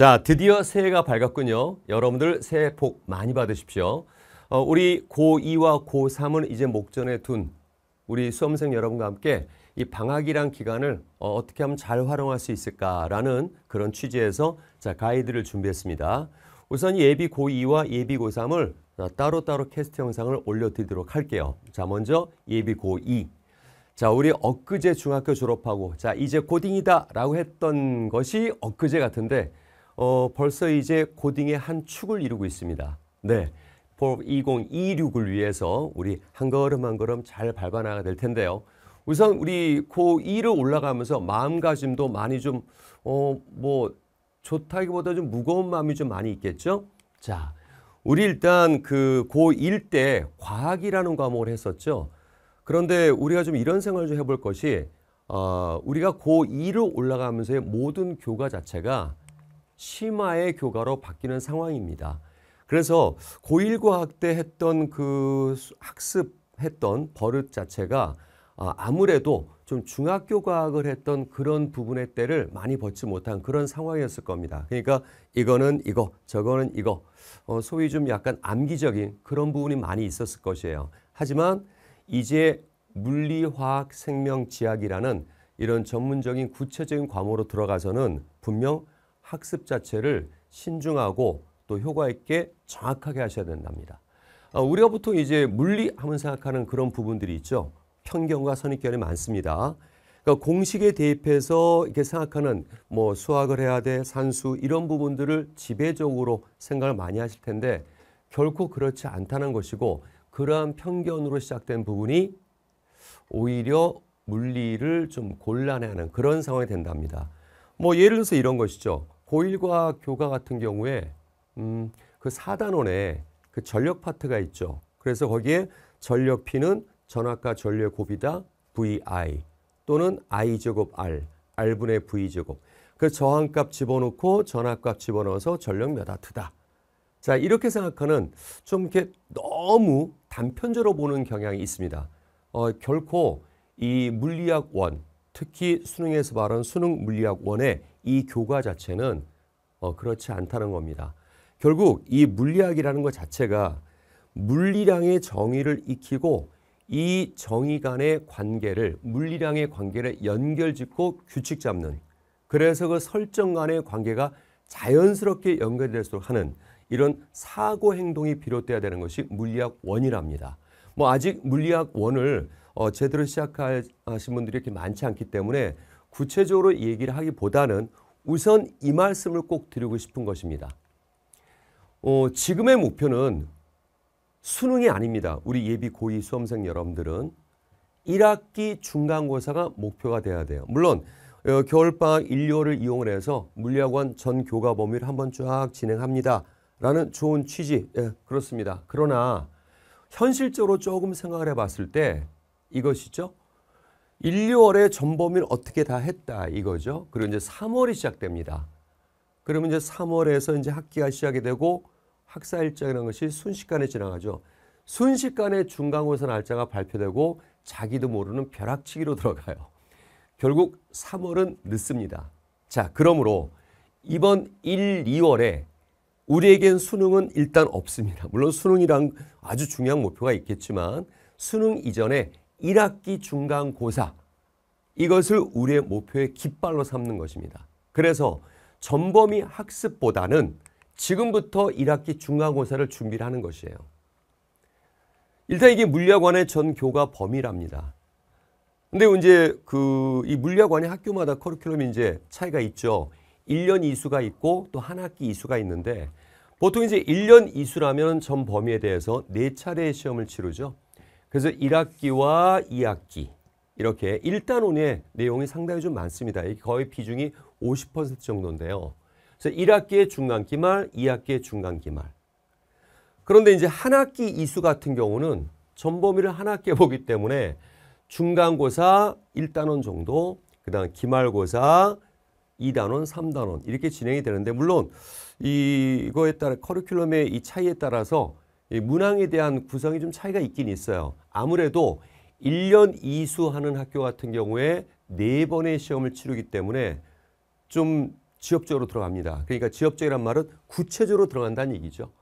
자, 드디어 새해가 밝았군요. 여러분들 새해 복 많이 받으십시오. 어, 우리 고2와 고3은 이제 목전에 둔 우리 수험생 여러분과 함께 이 방학이란 기간을 어, 어떻게 하면 잘 활용할 수 있을까라는 그런 취지에서 자, 가이드를 준비했습니다. 우선 예비 고2와 예비 고3을 어, 따로따로 캐스트 영상을 올려드리도록 할게요. 자, 먼저 예비 고2. 자, 우리 엊그제 중학교 졸업하고 자, 이제 고딩이다 라고 했던 것이 엊그제 같은데 어, 벌써 이제 고딩의 한 축을 이루고 있습니다. 네. 2026을 위해서 우리 한 걸음 한 걸음 잘 밟아 나가야 될 텐데요. 우선 우리 고2를 올라가면서 마음가짐도 많이 좀, 어, 뭐, 좋다기보다 좀 무거운 마음이 좀 많이 있겠죠? 자, 우리 일단 그 고1 때 과학이라는 과목을 했었죠. 그런데 우리가 좀 이런 생각을 좀 해볼 것이, 어, 우리가 고2를 올라가면서의 모든 교과 자체가 심화의 교과로 바뀌는 상황입니다. 그래서 고1과학 때 했던 그 학습했던 버릇 자체가 아, 아무래도 좀 중학교 과학을 했던 그런 부분의 때를 많이 벗지 못한 그런 상황이었을 겁니다. 그러니까 이거는 이거, 저거는 이거, 어, 소위 좀 약간 암기적인 그런 부분이 많이 있었을 것이에요. 하지만 이제 물리화학 생명지학이라는 이런 전문적인 구체적인 과목으로 들어가서는 분명 학습 자체를 신중하고 또 효과 있게 정확하게 하셔야 된답니다. 어, 우리가 보통 이제 물리 하면 생각하는 그런 부분들이 있죠. 편견과 선입견이 많습니다. 그러니까 공식에 대입해서 이렇게 생각하는 뭐 수학을 해야 돼, 산수 이런 부분들을 지배적으로 생각을 많이 하실 텐데 결코 그렇지 않다는 것이고 그러한 편견으로 시작된 부분이 오히려 물리를 좀 곤란해하는 그런 상황이 된답니다. 뭐 예를 들어서 이런 것이죠. 고일과교과 같은 경우에 음, 그 4단원에 그 전력 파트가 있죠. 그래서 거기에 전력 P는 전압과 전류의 곱이다 VI 또는 I 제곱 R, R분의 V 제곱. 그 저항값 집어넣고 전압값 집어넣어서 전력 몇 아트다. 자 이렇게 생각하는 좀 이렇게 너무 단편적으로 보는 경향이 있습니다. 어, 결코 이 물리학 원, 특히 수능에서 말하는 수능 물리학 1의 이 교과 자체는 어, 그렇지 않다는 겁니다. 결국 이 물리학이라는 것 자체가 물리량의 정의를 익히고 이 정의 간의 관계를 물리량의 관계를 연결짓고 규칙 잡는 그래서 그 설정 간의 관계가 자연스럽게 연결될수록 하는 이런 사고 행동이 비롯돼야 되는 것이 물리학 원이랍니다. 뭐 아직 물리학 원을 어, 제대로 시작하신 어, 분들이 이렇게 많지 않기 때문에 구체적으로 얘기를 하기보다는 우선 이 말씀을 꼭 드리고 싶은 것입니다. 어, 지금의 목표는 수능이 아닙니다. 우리 예비 고2 수험생 여러분들은 1학기 중간고사가 목표가 돼야 돼요. 물론 어, 겨울방학 1, 2월을 이용을 해서 물리학원 전 교과 범위를 한번 쫙 진행합니다. 라는 좋은 취지, 예, 그렇습니다. 그러나 현실적으로 조금 생각을 해봤을 때 이것이죠. 1, 2월에 전범위를 어떻게 다 했다 이거죠. 그리고 이제 3월이 시작됩니다. 그러면 이제 3월에서 이제 학기가 시작이 되고 학사 일정이라는 것이 순식간에 지나가죠. 순식간에 중간고사 날짜가 발표되고 자기도 모르는 벼락치기로 들어가요. 결국 3월은 늦습니다. 자, 그러므로 이번 1, 2월에 우리에겐 수능은 일단 없습니다. 물론 수능이란 아주 중요한 목표가 있겠지만 수능 이전에 1학기 중간 고사 이것을 우리의 목표의 깃발로 삼는 것입니다. 그래서 전범위 학습보다는 지금부터 1학기 중간고사를 준비를 하는 것이에요. 일단 이게 물리학원의 전 교과 범위랍니다. 근데 이제 그 이 물리학원의 학교마다 커리큘럼이 이제 차이가 있죠. 1년 이수가 있고 또 한 학기 이수가 있는데 보통 이제 1년 이수라면 전 범위에 대해서 4차례의 시험을 치르죠. 그래서 1학기와 2학기 이렇게 1단원의 내용이 상당히 좀 많습니다. 거의 비중이 50% 정도인데요. 그래서 1학기의 중간기말, 2학기의 중간기말. 그런데 이제 한 학기 이수 같은 경우는 전범위를 한 학기에 보기 때문에 중간고사 1단원 정도, 그 다음 기말고사 2단원, 3단원 이렇게 진행이 되는데 물론 이거에 따라 커리큘럼의 이 차이에 따라서 문항에 대한 구성이 좀 차이가 있긴 있어요. 아무래도 1년 이수하는 학교 같은 경우에 네 번의 시험을 치르기 때문에 좀 지역적으로 들어갑니다. 그러니까 지역적이란 말은 구체적으로 들어간다는 얘기죠.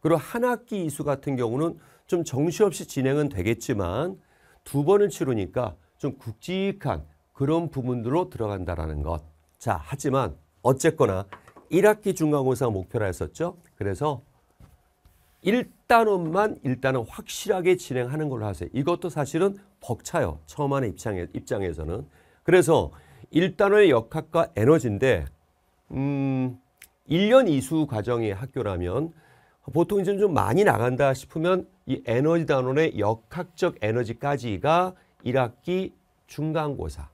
그리고 한 학기 이수 같은 경우는 좀 정시없이 진행은 되겠지만 두 번을 치르니까 좀 굵직한 그런 부분들로 들어간다라는 것. 자, 하지만 어쨌거나 1학기 중간고사 목표라 했었죠. 그래서 1단원만 일단은 확실하게 진행하는 걸로 하세요. 이것도 사실은 벅차요. 처음 하는 입장에, 입장에서는. 그래서 일단원의 역학과 에너지인데 음, 1년 이수 과정의 학교라면 보통 이제 좀 많이 나간다 싶으면 이 에너지 단원의 역학적 에너지까지가 1학기 중간고사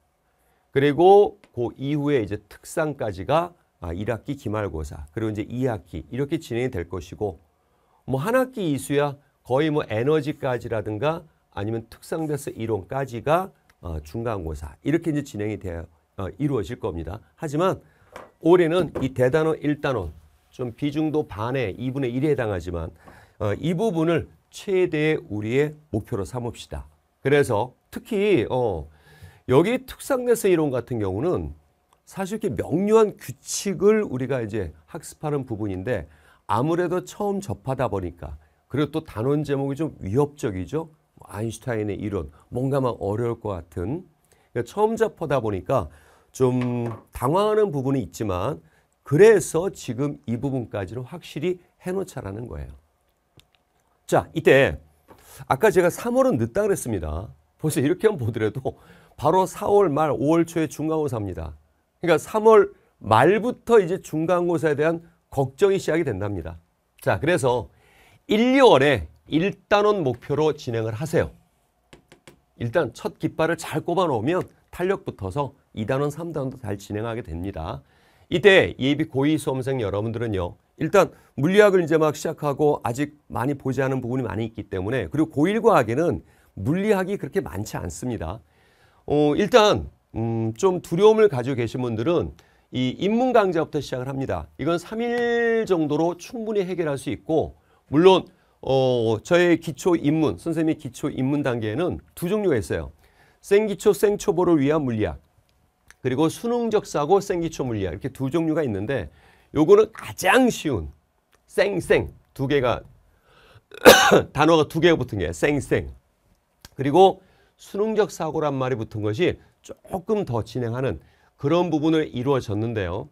그리고 그 이후에 이제 특상까지가 1학기 아, 기말고사 그리고 이제 2학기 이렇게 진행이 될 것이고 뭐한 학기 이수야 거의 뭐 에너지까지라든가 아니면 특성대서 이론까지가 어, 중간고사 이렇게 이제 진행이 되어 어, 이루어질 겁니다. 하지만 올해는 이 대단원 1단원 좀 비중도 반에 2분의 1에 해당하지만 어, 이 부분을 최대의 우리의 목표로 삼읍시다. 그래서 특히 어, 여기 특성대서 이론 같은 경우는 사실 이렇게 명료한 규칙을 우리가 이제 학습하는 부분인데 아무래도 처음 접하다 보니까 그리고 또 단원 제목이 좀 위협적이죠. 뭐 아인슈타인의 이론 뭔가 막 어려울 것 같은 그러니까 처음 접하다 보니까 좀 당황하는 부분이 있지만 그래서 지금 이 부분까지는 확실히 해놓자라는 거예요. 자 이때 아까 제가 3월은 늦다 그랬습니다. 보세요 이렇게 한 보더라도 바로 4월 말 5월 초에 중간고사입니다. 그러니까 3월 말부터 이제 중간고사에 대한 걱정이 시작이 된답니다. 자, 그래서 1, 2월에 1단원 목표로 진행을 하세요. 일단 첫 깃발을 잘 꼽아놓으면 탄력 붙어서 2단원, 3단원도 잘 진행하게 됩니다. 이때 예비 고위 수험생 여러분들은요. 일단 물리학을 이제 막 시작하고 아직 많이 보지 않은 부분이 많이 있기 때문에 그리고 고1 과학에는 물리학이 그렇게 많지 않습니다. 어, 일단 음, 좀 두려움을 가지고 계신 분들은 이입문 강좌부터 시작을 합니다. 이건 3일 정도로 충분히 해결할 수 있고 물론 어, 저의 기초 인문, 선생님의 기초 인문 단계에는 두 종류가 있어요. 생기초, 생초보를 위한 물리학 그리고 수능적 사고, 생기초 물리학 이렇게 두 종류가 있는데 요거는 가장 쉬운 생생 두 개가 단어가 두 개가 붙은 게 생생 그리고 수능적 사고란 말이 붙은 것이 조금 더 진행하는 그런 부분을 이루어졌는데요.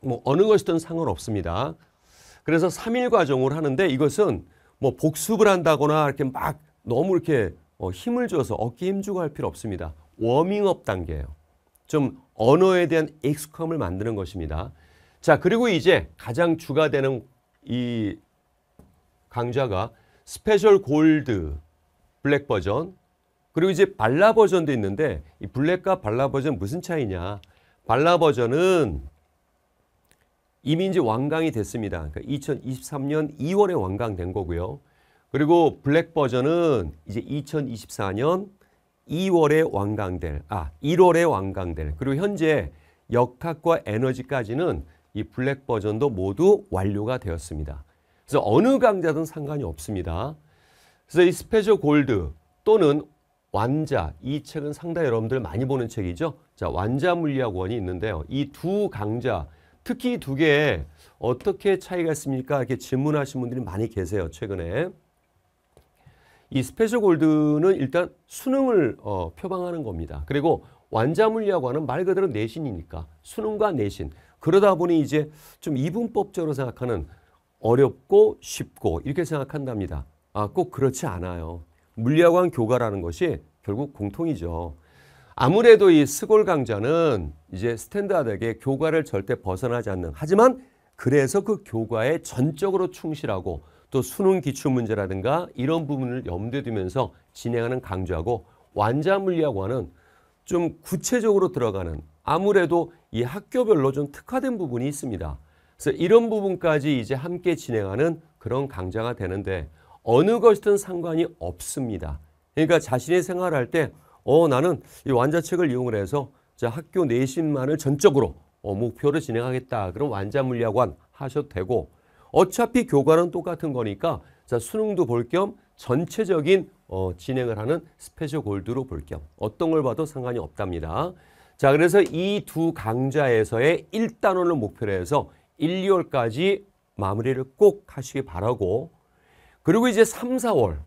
뭐 어느 것이든 상관없습니다. 그래서 3일 과정을 하는데 이것은 뭐 복습을 한다거나 이렇게 막 너무 이렇게 어, 힘을 줘서 어깨 힘주고 할 필요 없습니다. 워밍업 단계예요. 좀 언어에 대한 익숙함을 만드는 것입니다. 자 그리고 이제 가장 주가 되는 이 강좌가 스페셜 골드 블랙 버전 그리고 이제 발라 버전도 있는데 이 블랙과 발라 버전 무슨 차이냐 발라 버전은 이민지 완강이 됐습니다. 그러니까 2023년 2월에 완강된 거고요. 그리고 블랙 버전은 이제 2024년 2월에 완강될, 아 1월에 완강될, 그리고 현재 역학과 에너지까지는 이 블랙 버전도 모두 완료가 되었습니다. 그래서 어느 강좌든 상관이 없습니다. 그래서 이 스페셜 골드 또는 완자 이 책은 상당히 여러분들 많이 보는 책이죠. 자, 완자 물리학원이 있는데요. 이 두 강좌, 특히 두 개에 어떻게 차이가 있습니까? 이렇게 질문하신 분들이 많이 계세요, 최근에. 이 스페셜 골드는 일단 수능을 어, 표방하는 겁니다. 그리고 완자 물리학원은 말 그대로 내신이니까 수능과 내신. 그러다 보니 이제 좀 이분법적으로 생각하는 어렵고 쉽고 이렇게 생각한답니다. 아, 꼭 그렇지 않아요. 물리학원 교과라는 것이 결국 공통이죠. 아무래도 이 스골 강좌는 이제 스탠다드에게 교과를 절대 벗어나지 않는 하지만 그래서 그 교과에 전적으로 충실하고 또 수능 기출 문제라든가 이런 부분을 염두에 두면서 진행하는 강좌고 완자 물리학과는 좀 구체적으로 들어가는 아무래도 이 학교별로 좀 특화된 부분이 있습니다. 그래서 이런 부분까지 이제 함께 진행하는 그런 강좌가 되는데 어느 것이든 상관이 없습니다. 그러니까 자신이 생활할 때 어, 나는 이 완자책을 이용을 해서 학교 내신만을 전적으로 어, 목표로 진행하겠다. 그럼 완자 물리학원 하셔도 되고 어차피 교과는 똑같은 거니까 자, 수능도 볼 겸 전체적인 어, 진행을 하는 스페셜 골드로 볼 겸 어떤 걸 봐도 상관이 없답니다. 자, 그래서 이 두 강좌에서의 1단원을 목표로 해서 1, 2월까지 마무리를 꼭 하시기 바라고 그리고 이제 3, 4월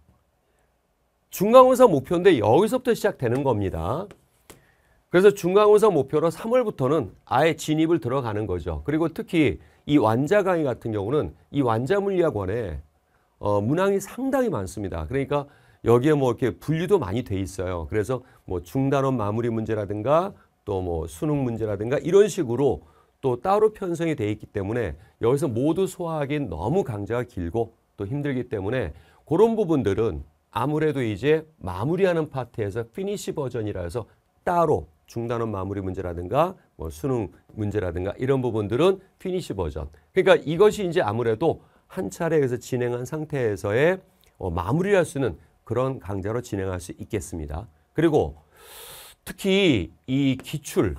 중간고사 목표인데 여기서부터 시작되는 겁니다. 그래서 중간고사 목표로 3월부터는 아예 진입을 들어가는 거죠. 그리고 특히 이 완자 강의 같은 경우는 이 완자 물리학원에 어, 문항이 상당히 많습니다. 그러니까 여기에 뭐 이렇게 분류도 많이 돼 있어요. 그래서 뭐 중단원 마무리 문제라든가 또 뭐 수능 문제라든가 이런 식으로 또 따로 편성이 돼 있기 때문에 여기서 모두 소화하기엔 너무 강좌가 길고 또 힘들기 때문에 그런 부분들은 아무래도 이제 마무리하는 파트에서 피니시 버전이라서 따로 중단원 마무리 문제라든가 뭐 수능 문제라든가 이런 부분들은 피니시 버전. 그러니까 이것이 이제 아무래도 한 차례에서 진행한 상태에서의 어, 마무리할 수는 있 그런 강좌로 진행할 수 있겠습니다. 그리고 특히 이 기출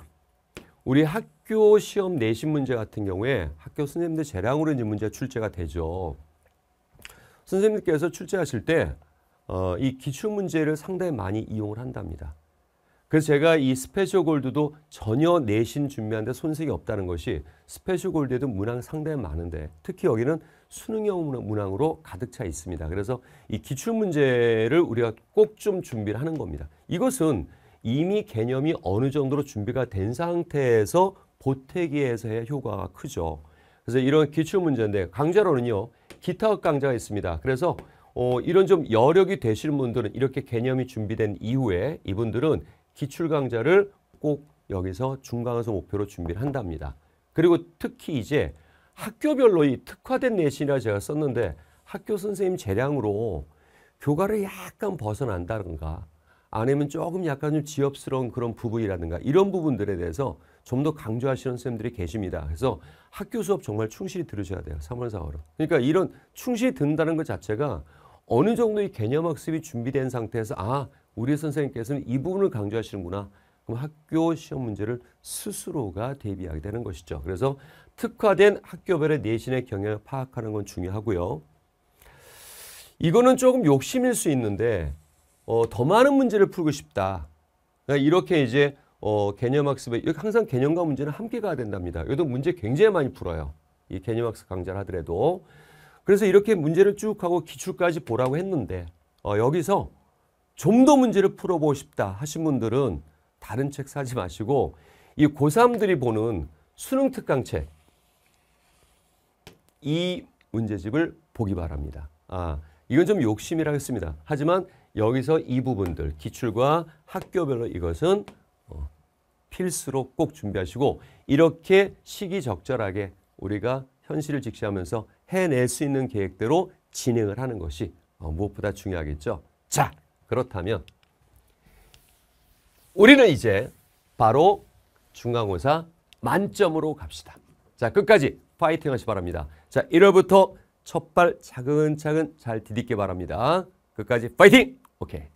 우리 학교 시험 내신 문제 같은 경우에 학교 선생님들 재량으로 이제 문제가 출제가 되죠. 선생님께서 출제하실 때 어, 이 기출 문제를 상당히 많이 이용을 한답니다. 그래서 제가 이 스페셜 골드도 전혀 내신 준비하는데 손색이 없다는 것이 스페셜 골드에도 문항 상당히 많은데 특히 여기는 수능형 문항으로 가득 차 있습니다. 그래서 이 기출 문제를 우리가 꼭 좀 준비를 하는 겁니다. 이것은 이미 개념이 어느 정도로 준비가 된 상태에서 보태기에서의 효과가 크죠. 그래서 이런 기출 문제인데 강좌로는요 기타학 강좌가 있습니다. 그래서 어, 이런 좀 여력이 되실 분들은 이렇게 개념이 준비된 이후에 이분들은 기출 강좌를 꼭 여기서 중간에서 목표로 준비를 한답니다. 그리고 특히 이제 학교별로 이 특화된 내신이라 제가 썼는데 학교 선생님 재량으로 교과를 약간 벗어난다든가 아니면 조금 약간 좀 지엽스러운 그런 부분이라든가 이런 부분들에 대해서 좀 더 강조하시는 선생님들이 계십니다. 그래서 학교 수업 정말 충실히 들으셔야 돼요. 3월, 4월은. 그러니까 이런 충실히 듣는다는 것 자체가 어느 정도의 개념 학습이 준비된 상태에서 아 우리 선생님께서는 이 부분을 강조하시는구나. 그럼 학교 시험 문제를 스스로가 대비하게 되는 것이죠. 그래서 특화된 학교별의 내신의 경향을 파악하는 건 중요하고요. 이거는 조금 욕심일 수 있는데 어, 더 많은 문제를 풀고 싶다. 그러니까 이렇게 이제 어, 개념학습에 항상 개념과 문제는 함께 가야 된답니다. 이것도 문제 굉장히 많이 풀어요. 이 개념학습 강좌를 하더라도 그래서 이렇게 문제를 쭉 하고 기출까지 보라고 했는데 어, 여기서 좀 더 문제를 풀어보고 싶다 하신 분들은 다른 책 사지 마시고 이 고3들이 보는 수능 특강 책이 문제집을 보기 바랍니다. 아, 이건 좀욕심이라 했습니다. 하지만 여기서 이 부분들 기출과 학교별로 이것은 어, 필수로 꼭 준비하시고 이렇게 시기적절하게 우리가 현실을 직시하면서 해낼 수 있는 계획대로 진행을 하는 것이 어, 무엇보다 중요하겠죠. 자, 그렇다면 우리는 이제 바로 중간고사 만점으로 갑시다. 자, 끝까지 파이팅 하시 바랍니다. 자, 1월부터 첫 발 차근차근 잘 디디기 바랍니다. 끝까지 파이팅! 오케이.